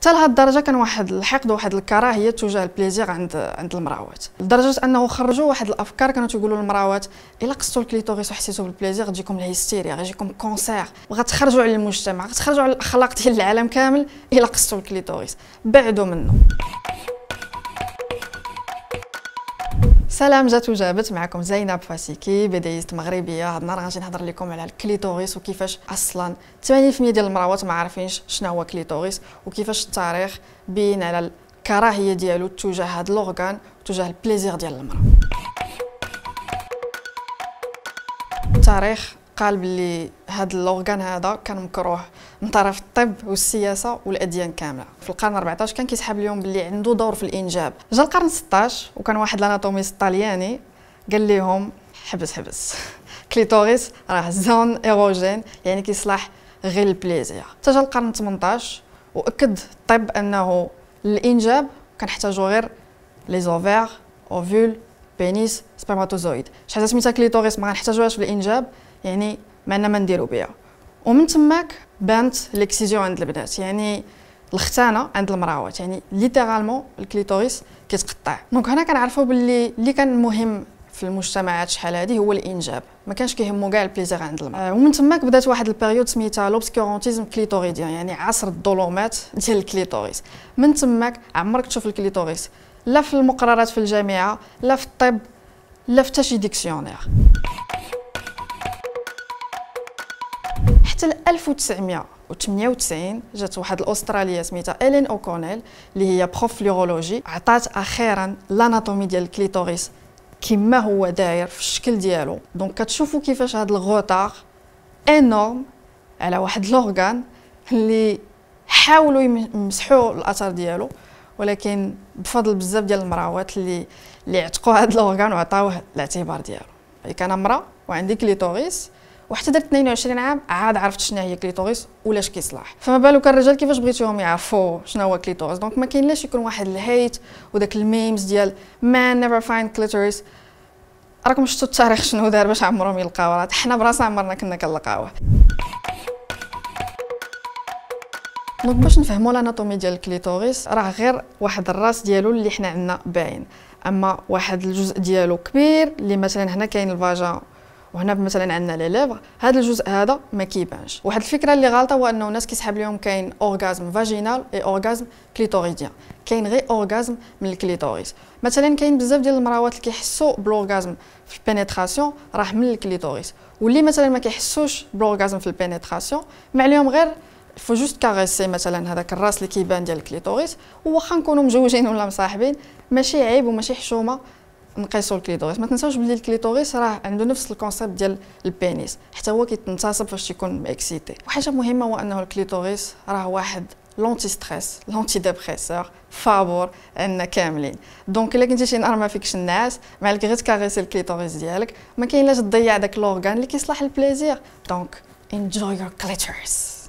حتى لهاد الدرجه كان واحد الحقد وواحد الكراهيه تجاه البليزير عند عند المراوات لدرجه انه خرجوا واحد الافكار كانوا تيقولوا للمراوات الا قصتوا الكليتوريس وحسيتوا بالبليزير غتجيكم الهيستيريا غيجيكم كونسير وغتخرجوا على المجتمع غتخرجوا على الاخلاق ديال العالم كامل الا قصتوا الكليتوريس بعدوا منه سلام جات وجابت معكم زينب فاسيكي بدايست مغربيه هاد النهار غادي نهضر لكم على الكليتوريس وكيفاش اصلا 80% ديال المراوات ما عارفينش شنو هو كليتوريس وكيفاش التاريخ بين على الكراهيه ديالو تجاه هاد لورغان تجاه البليزير ديال المراه التاريخ قال باللي هذا الاورغان هذا كان مكروه من طرف الطب والسياسه والاديان كامله في القرن 14 كان كيسحب لهم باللي عنده دور في الانجاب جا القرن 16 وكان واحد الاناتوميست طلياني قال لهم حبس حبس كليتوريس راه زون ايروجين يعني كيصلح غير البليزير حتى جا القرن 18 واكد الطب انه الانجاب كنحتاجو غير لي زوفير اوفول بينيس سبرماتوزويد شحال سميتها كليتوريس ما غنحتاجوهاش في الانجاب يعني معنا ما نديرو بها ومن تماك بانت ليكسيزيون عند البنات يعني الختانه عند المراوات يعني ليترالمون الكليتوريس كيتقطع دونك هنا كنعرفوا باللي اللي كان مهم في المجتمعات شحال هذه هو الانجاب ما كانش كيهمو كاع البليزير عند المراه آه، ومن تماك بدات واحد البيريود سميتها لوبسكورونتيزم كليتوريدي يعني عصر الظلمات ديال الكليتوريس من تماك عمرك تشوف الكليتوريس لا في المقررات في الجامعه لا في الطب لا في حتى شي ديكسيونير حتى ل 1998 جات واحد الاستراليه سميتها الين اوكونيل اللي هي بروف لورولوجي عطات اخيرا لاناتومي ديال الكليتوريس كما هو داير في الشكل ديالو دونك كتشوفوا كيفاش هذا الغوتار انورم على واحد لورغان اللي حاولوا يمسحوا الاثر ديالو ولكن بفضل بزاف ديال المراوات اللي اللي عتقوا هذا الاورغان وعطاوه الاعتبار ديالو يعني كان امراه وعندي كليتوريس وحتى درت 22 عام عاد عرفت شنو هي كليتوريس ولاش كيصلح فما بالك الرجال كيفاش بغيتيهم يعرفوا شنو هو كليتوريس دونك ما كاينلاش يكون واحد الهيت وداك الميمز ديال مان نيفر فايند كليتوريس راكم شفتوا التاريخ شنو دار باش عمرهم يلقاوه راه حنا براسنا عمرنا كنا كنلقاوه دونك باش نفهموا الاناتومي ديال الكليتوريس راه غير واحد الراس ديالو اللي حنا عندنا باين اما واحد الجزء ديالو كبير اللي مثلا هنا كاين الفاجا وهنا مثلا عندنا لي ليفغ هذا الجزء هذا ما كيبانش واحد الفكره اللي غلطه هو انه الناس كيسحب لهم كاين اورغازم فاجينال اي اورغازم كليتوريديان كاين غير اورغازم من الكليتوريس مثلا كاين بزاف ديال المراوات اللي كيحسوا بالاورغازم في البينيتراسيون راه من الكليتوريس واللي مثلا ما كيحسوش بالاورغازم في البينيتراسيون ما عليهم غير فو جوست كاريسي مثلا هذاك الراس اللي كيبان ديال الكليتوريس وواخا نكونوا مزوجين ولا مصاحبين ماشي عيب وماشي حشومه نقيسوا الكليتوريس ما تنساوش بلي الكليتوريس راه عنده نفس الكونسيبت ديال البينيس حتى هو كيتنتصب فاش يكون اكسيتي وحاجه مهمه هو انه الكليتوريس راه واحد لونتي ستريس لونتي ديبريسور فابور ان كاملين دونك الا كنتي شي نهار ما فيكش الناس مع غير تكاريسي الكليتوريس ديالك ما كاين لاش تضيع داك لورغان اللي كيصلح البليزير دونك انجوي يور كليتوريس